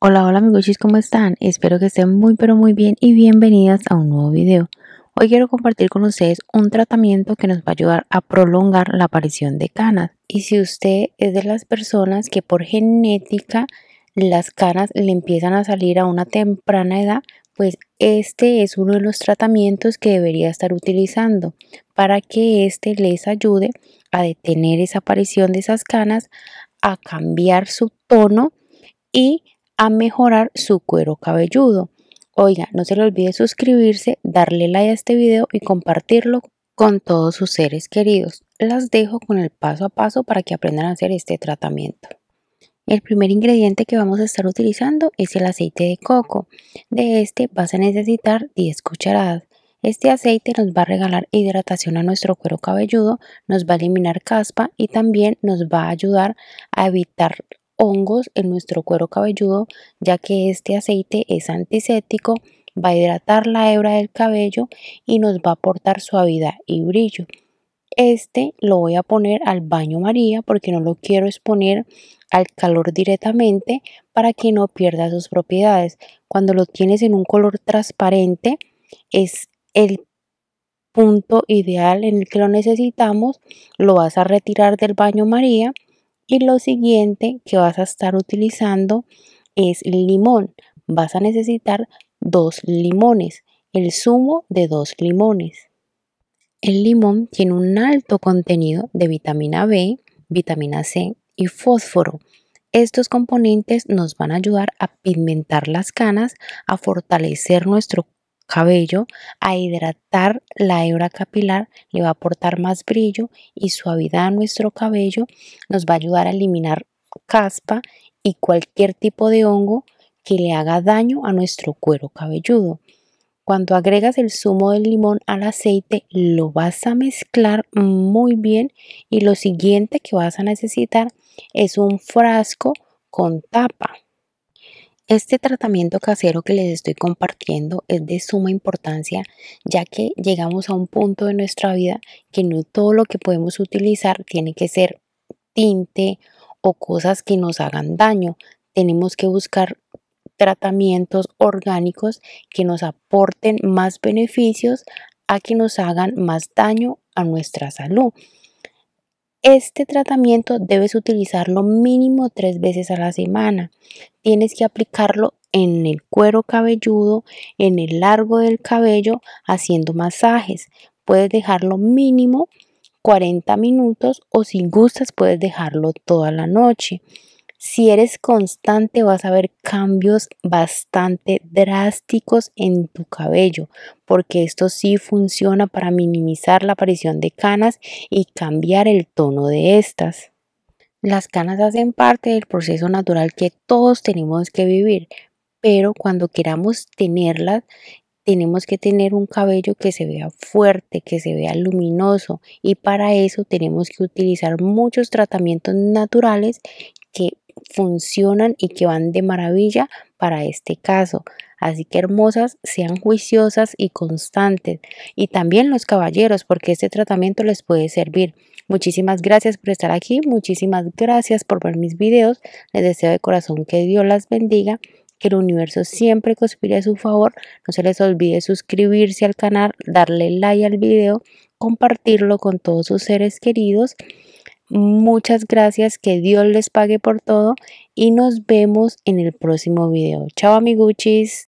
Hola, hola amigos, ¿cómo están? Espero que estén muy pero muy bien y bienvenidas a un nuevo video. Hoy quiero compartir con ustedes un tratamiento que nos va a ayudar a prolongar la aparición de canas. Y si usted es de las personas que por genética las canas le empiezan a salir a una temprana edad, pues este es uno de los tratamientos que debería estar utilizando para que este les ayude a detener esa aparición de esas canas, a cambiar su tono y a mejorar su cuero cabelludo. Oiga, no se le olvide suscribirse, darle like a este video y compartirlo con todos sus seres queridos. Las dejo con el paso a paso para que aprendan a hacer este tratamiento. El primer ingrediente que vamos a estar utilizando es el aceite de coco. De este vas a necesitar 10 cucharadas. Este aceite nos va a regalar hidratación a nuestro cuero cabelludo, nos va a eliminar caspa y también nos va a ayudar a evitar hongos en nuestro cuero cabelludo, ya que este aceite es antiséptico, va a hidratar la hebra del cabello y nos va a aportar suavidad y brillo. Este lo voy a poner al baño María porque no lo quiero exponer al calor directamente para que no pierda sus propiedades. Cuando lo tienes en un color transparente es el punto ideal en el que lo necesitamos. Lo vas a retirar del baño María y lo siguiente que vas a estar utilizando es limón. Vas a necesitar dos limones, el zumo de dos limones. El limón tiene un alto contenido de vitamina B, vitamina C y fósforo. Estos componentes nos van a ayudar a pigmentar las canas, a fortalecer nuestro cabello, a hidratar la hebra capilar, le va a aportar más brillo y suavidad a nuestro cabello, nos va a ayudar a eliminar caspa y cualquier tipo de hongo que le haga daño a nuestro cuero cabelludo. Cuando agregas el zumo del limón al aceite, lo vas a mezclar muy bien y lo siguiente que vas a necesitar es un frasco con tapa. Este tratamiento casero que les estoy compartiendo es de suma importancia ya que llegamos a un punto de nuestra vida que no todo lo que podemos utilizar tiene que ser tinte o cosas que nos hagan daño. Tenemos que buscar tratamientos orgánicos que nos aporten más beneficios a que nos hagan más daño a nuestra salud. Este tratamiento debes utilizarlo mínimo tres veces a la semana. Tienes que aplicarlo en el cuero cabelludo, en el largo del cabello, haciendo masajes. Puedes dejarlo mínimo 40 minutos o si gustas puedes dejarlo toda la noche. Si eres constante vas a ver cambios bastante drásticos en tu cabello, porque esto sí funciona para minimizar la aparición de canas y cambiar el tono de estas. Las canas hacen parte del proceso natural que todos tenemos que vivir, pero cuando queramos tenerlas, tenemos que tener un cabello que se vea fuerte, que se vea luminoso y para eso tenemos que utilizar muchos tratamientos naturales que funcionan y que van de maravilla para este caso. Así que hermosas, sean juiciosas y constantes. Y también los caballeros, porque este tratamiento les puede servir. Muchísimas gracias por estar aquí, muchísimas gracias por ver mis videos. Les deseo de corazón que Dios las bendiga, que el universo siempre conspire a su favor. No se les olvide suscribirse al canal, darle like al video, compartirlo con todos sus seres queridos. Muchas gracias, que Dios les pague por todo y nos vemos en el próximo video. Chao amiguchis.